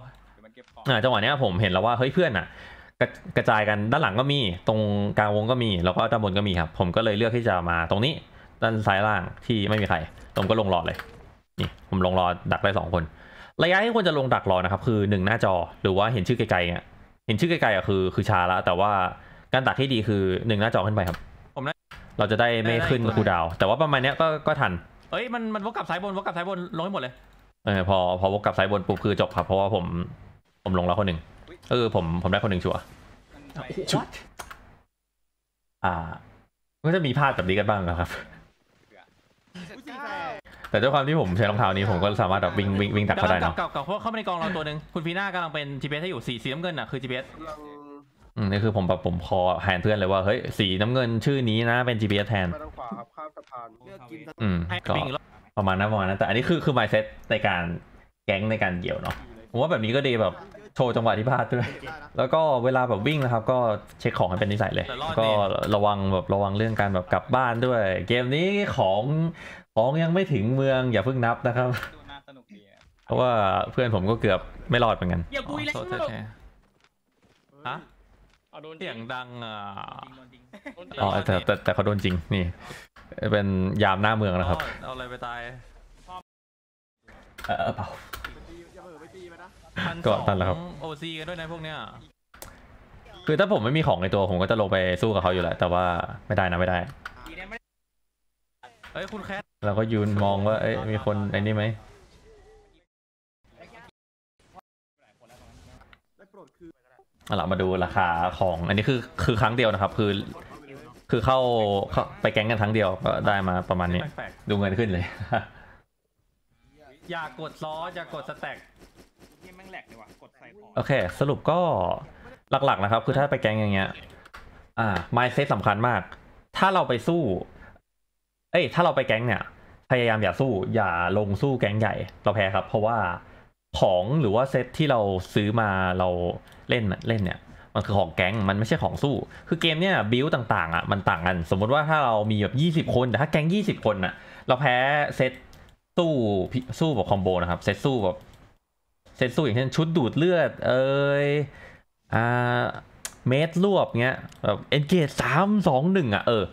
จังหวะเนี้ย ผมเห็นแล้วว่าเฮ้ยเพื่อนอ่ะ กระจายกันด้านหลังก็มี ตรงกลางวงก็มี แล้วก็ด้านบนก็มีครับ ผมก็เลยเลือกที่จะมาตรงนี้ ด้านซ้ายล่างที่ไม่มีใครผมก็ลงรอเลยนี่ผมลงรอดักได้สองคนระยะที่ควรจะลงดักรอนะครับคือหนึ่งหน้าจอหรือว่าเห็นชื่อไกลๆเนี่ยเห็นชื่อไกลๆอ่ะคือคือช้าละแต่ว่าการตัดที่ดีคือหนึ่งหน้าจอขึ้นไปครับ ผมนะ เราจะได้ไม่ขึ้นคูดาว แต่ว่าประมาณเนี้ยก็ก็ทัน เอ้ยมันมันวกกลับสายบนวกกลับสายบนลงให้หมดเลยเออพอพอวกกลับสายบนปุ๊บคือจบครับเพราะว่าผมผมลงแล้วคนหนึ่งเออผมผมได้คนหนึ่งชัวร์อ่าก็จะมีพลาดแบบนี้กันบ้างนะครับแต่ด้วยความที่ผมใช้รองเท้านี้ผมก็สามารถแบบวิ่งวิ่งวิ่งตักเขาได้เนาะก่ับก่ับเพราะเขาไม่ในกองเราตัวหนึ่ง คุณฟีน่ากำลังเป็นจเบสให้อยู่สีสีน้ำเงินอ่ะคือจีเอืมนี่คือผมแบบผมคอแทนเพื่อนเลยว่าเฮ้ยสีน้ำเงินชื่อนี้นะเป็นจ p เแทนทางขวาครับข้ามสะพานอืมก็ประมาณนั้นประมาณนั้นแต่อันนี้คือคือไมเซ็ตในการแก๊งในการเกี่ยวเนาะผมว่าแบบนี้ก็ดีแบบโชว์จังหวะที่พลาดด้วย แล้วก็เวลาแบบวิ่งนะครับ ก็เช็คของให้เป็นนิสัยเลย ก็ระวังแบบระวังเรื่องการแบบกลับบ้านด้วยเกมนี้ของของยังไม่ถึงเมืองอย่าเพิ่งนับนะครับเพราะว่าเพื่อนผมก็เกือบไม่รอดเหมือนกันอย่าบุยเลยเฮะเาโดนเสียงดังอ่อ๋อแต่แต่แต่เขาโดนจริงนี่ เป็นยามหน้าเมืองนะครับเอาอะไรไปตายเออเปล่าก็ตันแล้วครับโอซีกันด้วยนะพวกเนี้ยคือถ้าผมไม่มีของในตัวผมก็จะลงไปสู้กับเขาอยู่แหละแต่ว่าไม่ได้นะไม่ได้ฮ้ยคุณแคทเราก็ยืนมองว่าเอ้ยมีคนไอ้นี่ไหมเอาล่ะมาดูราคาของอันนี้คือคือครั้งเดียวนะครับ คือคือเข้าเข้าไปแก๊งกันครั้งเดียวก็ได้มาประมาณนี้ ดูเงินขึ้นเลยอย่ากดซ้ออย่ากดสแต็กโอเค สรุปก็หลักๆนะครับ คือถ้าไปแก๊งอย่างเงี้ยอ่าไมซ์เซตสำคัญมาก ถ้าเราไปสู้เอ้ยถ้าเราไปแก๊งเนี่ย พยายามอย่าสู้ อย่าลงสู้แก๊งใหญ่ เราแพ้ครับ เพราะว่าของหรือว่าเซตที่เราซื้อมาเราเล่น เล่นเนี่ย มันคือของแก๊ง มันไม่ใช่ของสู้ คือเกมเนี่ยบิลต่างๆอ่ะมันต่างกัน สมมติว่าถ้าเรามีแบบ 20 คน แต่ถ้าแก๊ง 20 คนอ่ะ เราแพ้เซตสู้สู้แบบคอมโบนะครับ เซตสู้แบบเซตสู้อย่างเช่นชุดดูดเลือด เอ้ยอ่า เมตรรวบเงี้ยแบบเอ็นเกจสามสองหนึ่งอ่ะเออ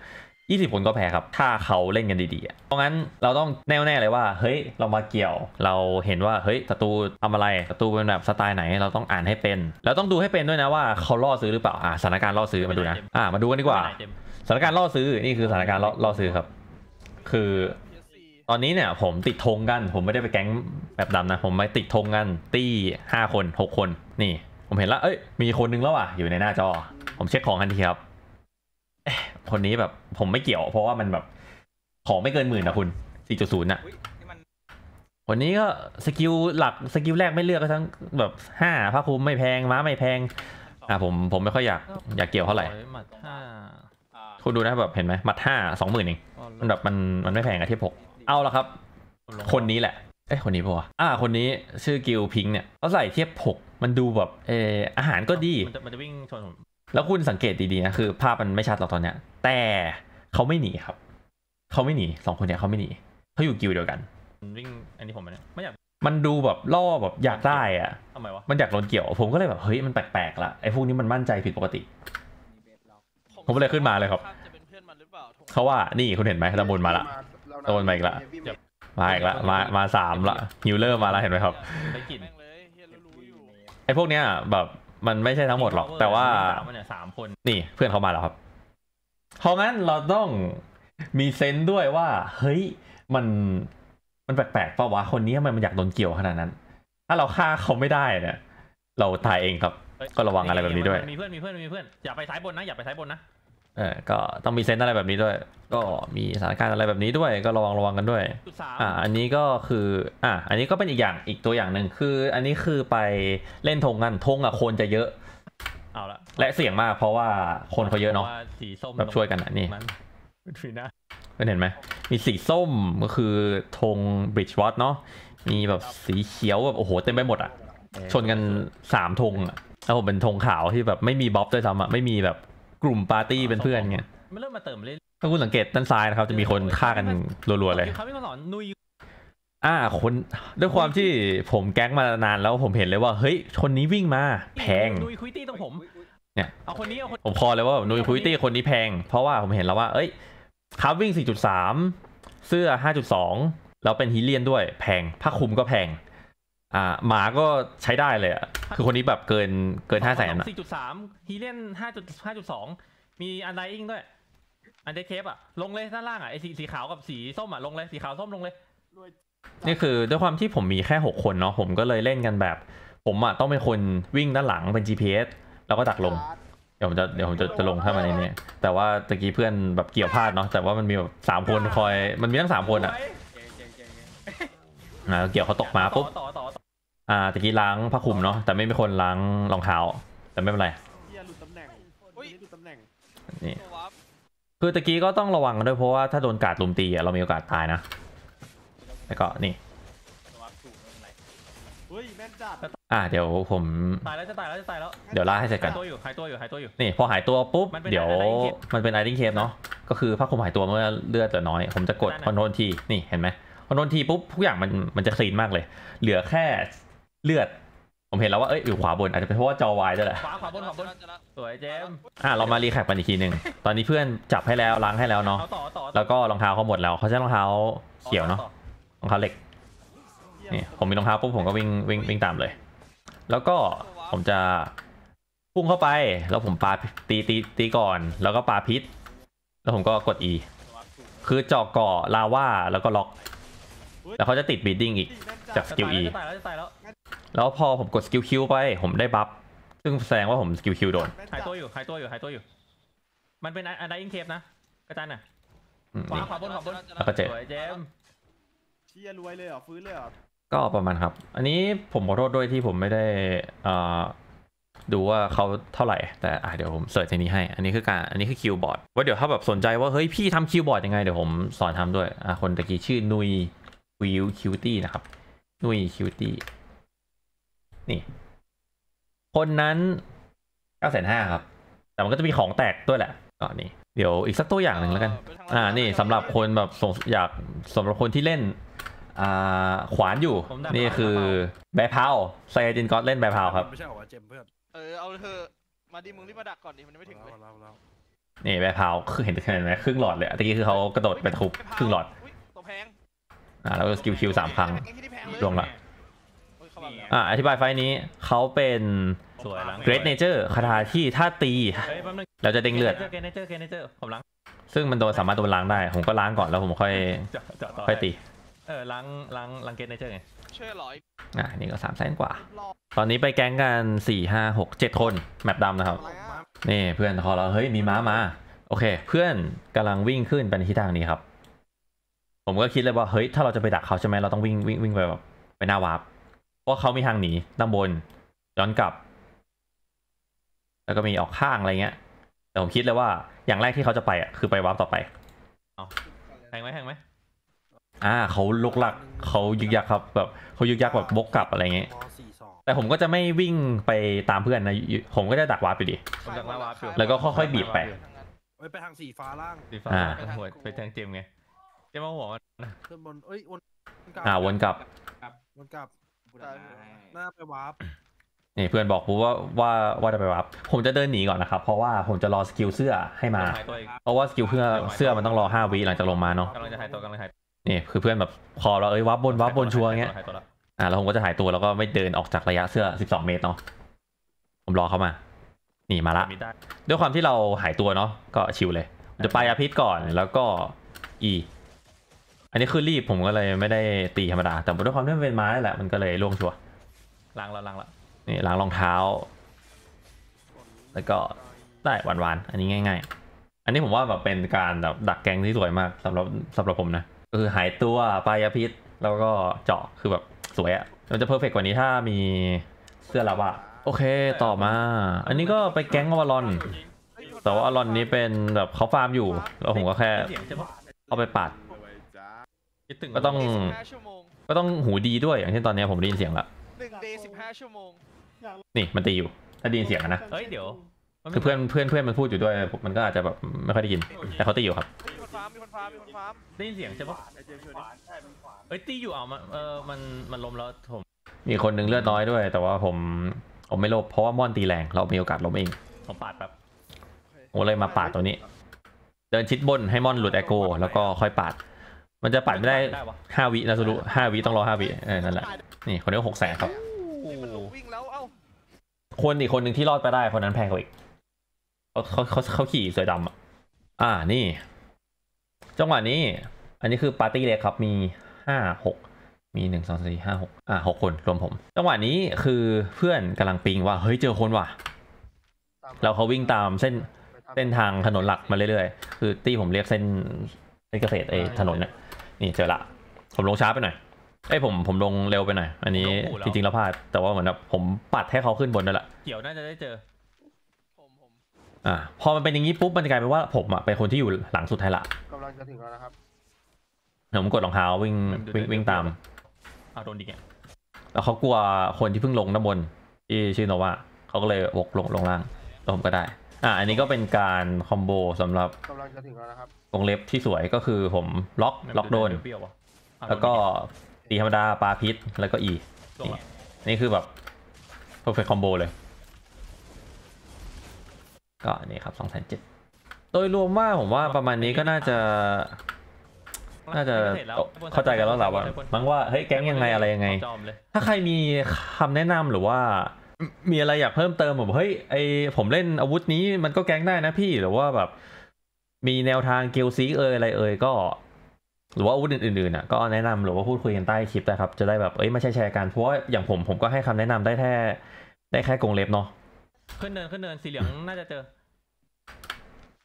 20คนก็แพ้ครับ ถ้าเขาเล่นกันดีๆเพราะงั้นเราต้องแน่วแน่เลยว่า เฮ้ยเรามาเกี่ยว เราเห็นว่า เฮ้ยศัตรูทำอะไรศัตรูเป็นแบบสไตล์ไหน เราต้องอ่านให้เป็น แล้วต้องดูให้เป็นด้วยนะว่าเขาล่อซื้อหรือเปล่า อ่าสถานการณ์ล่อซื้อมาดูนะ อ่ามาดูกันดีกว่า สถานการณ์ล่อซื้อ นี่คือสถานการณ์ล่อซื้อครับ คือตอนนี้เนี่ยผมติดธงกัน ผมไม่ได้ไปแก๊งแบบดำนะ ผมไปติดธงกัน ตี้ 5 คน6คน นี่ผมเห็นแล้วเอ้ยมีคนนึงแล้วอ่ะอยู่ในหน้าจอ ผมเช็คของทันทีครับคนนี้แบบผมไม่เกี่ยว เพราะว่ามันแบบ ของไม่เกินหมื่นนะคุณสี่จุดศูนย์อ่ะคนนี้ก็สกิลหลักสกิลแรกไม่เลือกก็ทั้งแบบห้าผ้าคลุมไม่แพงม้าไม่แพงอ่าผม ผมไม่ค่อยอยากอยากเกี่ยวเท่าไหร่คุณดูนะแบบเห็นไหมหมัดห้าสองหมื่นเองมันแบบมันมันไม่แพงอะเทียบหกเอาละครับ คนนี้แหละเอ้คนนี้ปะวะอ่า คนนี้ชื่อกิลพิงเนี่ยเขาใส่เทียบหกมันดูแบบเอออาหารก็ดีมันจะวิ่งชนผมแล้วคุณสังเกตดีๆนะคือ ภาพมันไม่ชัดหรอกตอนเนี้ย แต่เขาไม่หนีครับเขาไม่หนีสองคนเนี้ยเขาไม่หนีเขาอยู่กิวเดียวกันวิ่งอันนี้ผมเนี่ยไม่อยากมันดูแบบล่อแบบอยากได้ อ่ะทำไมวะมันอยากโดนเกี่ยว ผมก็เลยแบบเฮ้ยมันแปลกๆละไอ้พวกนี้มันมั่นใจผิดปกติ ผมก็เลยขึ้นมาเลยครับเขาว่านี่คุณเห็นไหมตะบนมาละตะบนมาอีกละมาอีกละมามาสามละฮิวเลอร์มาละเห็นไหมครับไอ้พวกเนี้ยแบบมันไม่ใช่ทั้งหมดหรอกแต่ว่าสามคนนี่เพื่อนเขามาแล้วครับ เพราะงั้นเราต้องมีเซนด้วยว่า เฮ้ย มันมัน แปลกๆป่าวะคนนี้ทำไมมันอยากโดนเกี่ยวขนาดนั้น ถ้าเราฆ่าเขาไม่ได้เนี่ยเราตายเองครับก็ระวังอะไรแบบนี้ด้วยมีเพื่อนมีเพื่อนมีเพื่อนอย่าไปสายบนนะอย่าไปสายบนนะเออ ก็ต้องมีเซนอะไรแบบนี้ด้วย ก็มีสถานการณ์อะไรแบบนี้ด้วย ก็ระวังระวังกันด้วยอ่า อันนี้ก็คือ อ่าอันนี้ก็เป็นอีกอย่าง อีกตัวอย่างหนึ่งคืออันนี้คือไปเล่นทงกันทงอ่ะ คนจะเยอะ เอาละและเสี่ยงมากเพราะว่าคนเขาเยอะเนาะแบบช่วยกันนะนี่เห็นไหม มีสีส้มก็คือทงบริดจ์วอตเนาะ มีแบบสีเขียวแบบโอ้โหเต็มไปหมดอ่ะ ชนกันสามทงอ่ะแล้วผมเป็นธงขาวที่แบบไม่มีบ๊อบด้วยซ้ำอ่ะ ไม่มีแบบกลุ่มปาร์ตี้เป็นเพื่อนเงี้ยมันเริ่มมาเติมเลยถ้าคุณสังเกตด้านซ้ายนะครับ จะมีคนฆ่ากันรัวๆเลยเขาไม่มาสอนนุยอ่าคนด้วยความที่ผมแก๊งมานานแล้วผมเห็นเลยว่า เฮ้ย คนนี้วิ่งมาแพงนุยคุยตี้ตรงผมเนี่ยเอาคนนี้เอาคนผมพอเลยว่า นุยคุยตี้คนนี้แพง เพราะว่าผมเห็นแล้วว่า เอ้ยคารวิ่ง 4.3 เสื้อ 5.2 แล้วเป็นฮิเลียนด้วย แพงผ้าคลุมก็แพงอ่าหมาก็ใช้ได้เลยอ่ะคือคนนี้แบบเกินเกินห้าแสนอ่ะสี่จุดสามฮีเลียนห้าจุดห้าจุดสองมีอันไลอิงด้วย อันเดเคปอ่ะลงเลยด้านล่างอ่ะไอสีสีขาวกับสีส้มอ่ะลงเลยสีขาวส้มลงเลย นี่คือด้วยความที่ผมมีแค่หกคนเนาะผมก็เลยเล่นกันแบบ ผมอ่ะต้องเป็นคนวิ่งด้านหลังเป็น GPS แล้วก็ดักลงเดี๋ยวผมจะเดี๋ยวผมจะจะลงเข้ามาในนี้ แต่ว่าตะกี้เพื่อนแบบเกี่ยวพลาดเนาะแต่ว่ามันมีแบบสามคนคอย มันมีทั้งสามคนอ่ะนะเกี่ยวเขาตกมาปุ๊บอ่าตะกี้ล้างผ้าคลุมเนาะแต่ไม่มีคนล้างรองเท้าแต่ไม่เป็นไรนี่คือตะกี้ก็ต้องระวังด้วยเพราะว่าถ้าโดนกาดลุมตีอะเรามีโอกาสตายนะแล้วก็นี่อ่าเดี๋ยวผมแล้วจะแล้วจะแล้วเดี๋ยวล่าให้เสร็จกันนี่พอหายตัวปุ๊บเดี๋ยวมันเป็นไอติ้งเคปเนาะก็คือผ้าคลุมหายตัวเมื่อเลือดจะน้อยผมจะกดคอนโทรลทีนี่เห็นไหมคอนโทรลทีปุ๊บทุกอย่างมันมันจะคลีนมากเลย เหลือแค่เลือด ผมเห็นแล้วว่าเอ้ยอยู่ขวาบนอาจจะเป็นเพราะว่าจอวายด้วยแหละ ขวาขวาบนขวาบน สวยเจมอ่ะเรามารีแคปกันอีกทีหนึ่ง ตอนนี้เพื่อนจับให้แล้วล้างให้แล้วเนาะ แล้วก็รองเท้าเขาหมดแล้วเขาใช้รองเท้าเขียวเนาะรองเท้าเหล็ก นี่ผมมีรองเท้าปุ๊บผมก็วิ่งวิ่งวิ่งตามเลย แล้วก็ผมจะพุ่งเข้าไป แล้วผมปาตีตีตีก่อนแล้วก็ปาพิษ แล้วผมก็กด E คือจอกเกาะลาว่าแล้วก็ล็อก แล้วเขาจะติดบีดดิ้งอีกจากสกิลอีแล้วพอผมกดสกิลคิวไป ผมได้บัฟ ซึ่งแสดงว่าผมสกิลคิวโดนหายตัวอยู่หายตัวอยู่หายตัวอยู่ มันเป็นอันไดอินเทปนะกระจันอ่ะขวาขวาบนขวาบนแล้วก็เจ็บเจม์ชียรวยเลยเหรอฟื้นเลยเหรอก็ประมาณครับ อันนี้ผมขอโทษด้วยที่ผมไม่ได้อ่าดูว่าเขาเท่าไหร่ แต่เดี๋ยวผมเสิร์ชในนี้ให้ อันนี้คือ การ อันนี้คือคิวบอร์ดว่าเดี๋ยวถ้าแบบสนใจว่า เฮ้ยพี่ทำคิวบอร์ดยังไงเดี๋ยวผมสอนทำด้วยคนตะกี้ชื่อนุยวิวคิวตี้นะครับนุยคิวตี้นี่ คนนั้นเก้าแสนห้าครับ แต่มันก็จะมีของแตกด้วยแหละก็นี่ เดี๋ยวอีกสักตัวอย่างหนึ่งแล้วกัน อ่านี่สำหรับคนแบบสงอยากสำหรับคนที่เล่น อ่าขวานอยู่ นี่คือแบพาวไซจินก็เล่นแบพาวครับไม่ใช่ของเจมเพื่อนเออ เอาเธอมาดีมึงรีบมาดักก่อนดิมันไม่ถึงเลยนี่แบพาวคือเห็นเห็นไหมครึ่งหลอดเลยตะกี้คือเขากระโดดไปทุบครึ่งหลอดตัวแพงอ่าแล้วกสกิลคิวสามครั้งลงละอ่าอธิบายไฟนี้เขาเป็นเกรดเนเจอร์คาถาที่ถ้าตี เราจะเด้งเลือด ซึ่งมันโดนสามารถโดนล้างได้ ผมก็ล้างก่อนแล้วผมค่อย ค่อยตี เออล้างล้างล้างเกรดเนเจอร์ไงช่วยร้อยอ่านี่ก็สามแสนกว่า ตอนนี้ไปแก๊งกันสี่ห้าหกเจ็ดคน แมปดำนะครับ นี่เพื่อนพอเรา เฮ้ย มีม้ามาโอเค เพื่อนกำลังวิ่งขึ้นไปในทิศทางนี้ครับผมก็คิดเลยว่าเฮ้ยถ้าเราจะไปดักเขาใช่ไหมเราต้องวิ่งวิ่งวิ่งไปแบบ ไปหน้าวาร์ปเพราะเขามีทางหนีด้านบนย้อนกลับ แล้วก็มีออกข้างอะไรเงี้ยแต่ผมคิดเลยว่าอย่างแรกที่เขาจะไปอ่ะคือไปวาร์ปต่อไปเอาแทงไหมแทงไหมอ่าเขาลุกหลัก เขายึกยักครับแบบเขายึกยักแบบบกกลับอะไรเงี้ยแต่ผมก็จะไม่วิ่งไปตามเพื่อนนะ ผมก็จะดักวาร์ปไปดิแล้วก็ค่อยๆบีบไปไปทางสีฟ้าล่างอ่าไปทางเจมไงจะมาหัวมันขึ้นบนเอ้ยวนกลับอาวนกลับ วนกลับหน้าไปวาร์ปนี่เพื่อนบอกผมว่าว่า ว่าจะไปวาร์ปผมจะเดินหนีก่อนนะครับ เพราะว่าผมจะรอสกิลเสื้อให้มา เพราะว่าสกิลเสื้อเสื้อมันต้องรอห้าวิหลังจากลงมาเนาะกำลังจะหายตัวกำลังหายนี่คือเพื่อนแบบพอเราเอ้ยวาร์ปบนวาร์ปบนชัวร์เงี้ย อ่าแล้วผมก็จะหายตัวแล้วก็ไม่เดินออกจากระยะเสื้อ 12 เมตรเนาะ ผมรอเขามา นี่มาละ ด้วยความที่เราหายตัวเนาะ ก็ชิวเลย จะไปอาพิษก่อน แล้วก็อีอันนี้คือรีบผมก็เลยไม่ได้ตีธรรมดา แต่ด้วยความที่เป็นไม้แหละมันก็เลยล่วงชัวล้างแล้วล้างแล้วนี่ล้างรองเท้า แล้วก็ได้หวานๆอันนี้ง่าย ๆ อันนี้ผมว่าแบบเป็นการแบบดักแกงที่สวยมาก สำหรับสำหรับผมนะ คือหายตัวปลายพิษ แล้วก็เจาะคือแบบสวยอะมันจะเพอร์เฟกกว่านี้ถ้ามีเสื้อลาวะโอเคต่อมา อันนี้ก็ไปแก๊งอวารอนแต่ว่าอวารอนนี้เป็นแบบเขาฟาร์มอยู่แล้วผมก็แค่เอาไปปัดคิดถึงก็ต้องก็ต้องหูดีด้วยอย่างเช่นตอนนี้ผมได้ยินเสียงละสิบห้าชั่วโมงนี่มันตีอยู่ถ้าได้ยินเสียงนะเฮ้ยเดี๋ยวคือเพื่อนเพื่อนเพื่อนมันพูดอยู่ด้วยผมมันก็อาจจะแบบไม่ค่อยได้ยิน แต่เขาตีอยู่ครับมีคนฟามีคนฟามีคนฟาได้ยินเสียงใช่ปะเอ้ยตีอยู่เอามันเออมันมันล้มแล้วผมมีคนหนึงเลือดน้อยด้วย แต่ว่าผม ผมไม่ลบเพราะว่าม่อนตีแรงเรามีโอกาสล้มเองผมปาดแบบผมเลยมาปาดตัวนี้ เดินชิดบนให้ม่อนหลุดแอโก แล้วก็ค่อยปาดมันจะปั่นไม่ได้ห้าวินะสรุห้าวิต้องรอห้าวินั่นแหละนี่คนนี้หกแสนครับ คนอีกคนหนึ่งที่รอดไปได้ คนนั้นแพงกว่าอีก เขาเขาเขาขี่เสือดำอ่ะอ่านี่จังหวะนี้ อันนี้คือปาร์ตี้เล็กครับมีห้าหกมีหนึ่งสองสี่ห้าหกอ่าหกคนรวมผมจังหวะนี้คือเพื่อนกำลังปิงว่าเฮ้ยเจอคนว่ะเราเขาวิ่งตามเส้นเส้นทางถนนหลักมาเรื่อยๆคือตี้ผมเรียกเส้นเส้นเกษตรเอถนนเนี่ยนี่เจอละ ผมลงช้าไปหน่อยไอ้ผมผมลงเร็วไปหน่อย อันนี้จริงๆแล้วพลาด แต่ว่าเหมือนแบบผมปัดให้เขาขึ้นบนนั่นแหละเกี่ยวน่าจะได้เจอ ผมผมอ่าพอมันเป็นอย่างนี้ปุ๊บมันกลายเป็นว่า ผมอ่ะเป็นคนที่อยู่หลังสุดท้ายละกำลังจะถึงแล้วนะครับผมกดรองเท้าวิ่งวิ่งวิ่งตาม อ่าโดนดิแกแล้วเขากลัวคนที่เพิ่งลงน้ำบน ที่ชื่อโนว่าเขาก็เลยวกลงลงล่างลงผมก็ได้อ่าอันนี้ก็เป็นการคอมโบสำหรับกำลังจะถึงแล้วนะครับวงเล็บที่สวยก็คือผมล็อกล็อกโดน แล้วก็ตีธรรมดาปลาพิษแล้วก็อีนี่นี่คือแบบพอร์เฟคคอมโบเลย ก็ นี่ครับสองแสนเจ็ดโดยรวมว่าผมว่าประมาณนี้ก็น่าจะ น่าจะเข้าใจกันแล้วแหละว่ามั้งว่า เฮ้ยแก๊งยังไงอะไรยังไง ถ้าใครมีคำแนะนำหรือว่ามีอะไรอยากเพิ่มเติมผมเฮ้ยไอผมเล่นอาวุธนี้มันก็แก๊งได้นะพี่หรือว่าแบบ มีแนวทางเกลซีเอยอะไรเอยก็ หรือว่าอาวุธอื่นๆน่ะก็แนะนำหรือว่าพูดคุยกันใต้คลิปนะครับ จะได้แบบเอ้ยไม่ใช่แชร์กันเพราะว่าอย่างผมผมก็ให้คำแนะนำได้แค่ได้แค่กรงเล็บเนาะขึ้นเนินขึ้นเนินสีเหลืองน่าจะเจอ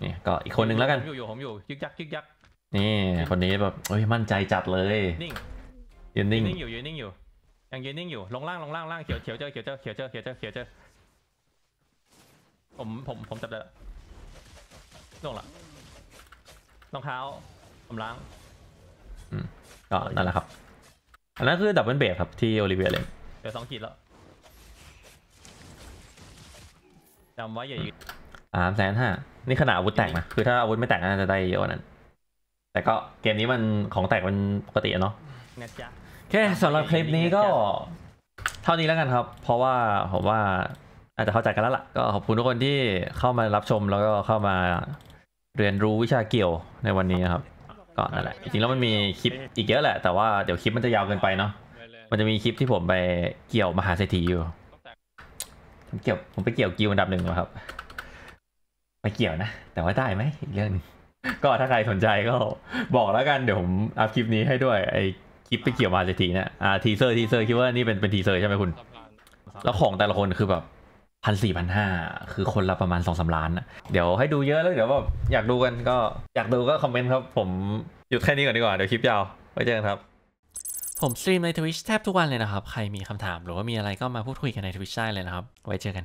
นี่ก็อีกคนนึงแล้วกันอยู่อยู่ผมอยู่ยึกยักยึกยักนี่คนนี้แบบเอ้ยมั่นใจจัดเลยนิ่งยืนนิ่งอยู่ยืนนิ่งอยู่ยังยืนนิ่งอยู่ ลงล่างลงล่างล่างเขียวเขียวเจอเขียวเจอเขียวเจอเขียวเจอเขียวเจอผมผมผมจับได้ลงละรองเท้าผมล้างก็นั่นแหละครับ อันนั้นคือดับเบิลเบรคครับ ที่โอลิเวียเลยเดี๋ยวสองขีดแล้วจำไว้อย่าหยุดสามแสนห้านี่ขนาดอาวุธแตกนะ คือถ้าอาวุธไม่แตกน่าจะได้เยอะนั้น แต่ก็เกมนี้มันของแตกมันปกติเนาะนจะโอเคสำหรับคลิปนี้ก็เท่านี้แล้วกันครับ เพราะว่าผมว่าอาจจะเข้าใจกันแล้วล่ะก็ขอบคุณทุกคนที่เข้ามารับชมแล้วก็เข้ามาเรียนรู้วิชาเกี่ยวในวันนี้ครับก็นั่นแหละจริงแล้วมันมีคลิปอีกเยอะแหละแต่ว่าเดี๋ยวคลิปมันจะยาวเกินไปเนาะมันจะมีคลิปที่ผมไปเกี่ยวมหาเศรษฐีอยู่ผมเกี่ยวผมไปเกี่ยวกิวอันดับหนึ่งครับไปเกี่ยวนะ แต่ว่าได้ไหมอีกเรื่องงก็ถ้าใครสนใจก็บอกแล้วกันเดี๋ยวผมอัพคลิปนี้ให้ด้วยไอคลิปไปเกี่ยวมาเลยทีเนี่ยอ่า ทีเซอร์ ทีเซอร์คิดว่านี่เป็นเป็นทีเซอร์ใช่ไหมคุณ แล้วของแต่ละคนคือแบบพันสี่พันห้าคือคนละประมาณสองสาล้านนะเดี๋ยวให้ดูเยอะแล้วเดี๋ยวแบบ อยากดูกันก็อยากดูก็คอมเมนต์ครับ ผมหยุดแค่นี้ก่อนดีกว่า เดี๋ยวคลิปยาว ไว้เจอกันครับ ผมสตรีมในทวิชแทบทุกวันเลยนะครับใครมีคำถามหรือว่ามีอะไรก็มาพูดคุยกันในทวิชได้เลยนะครับ ไว้เจอกัน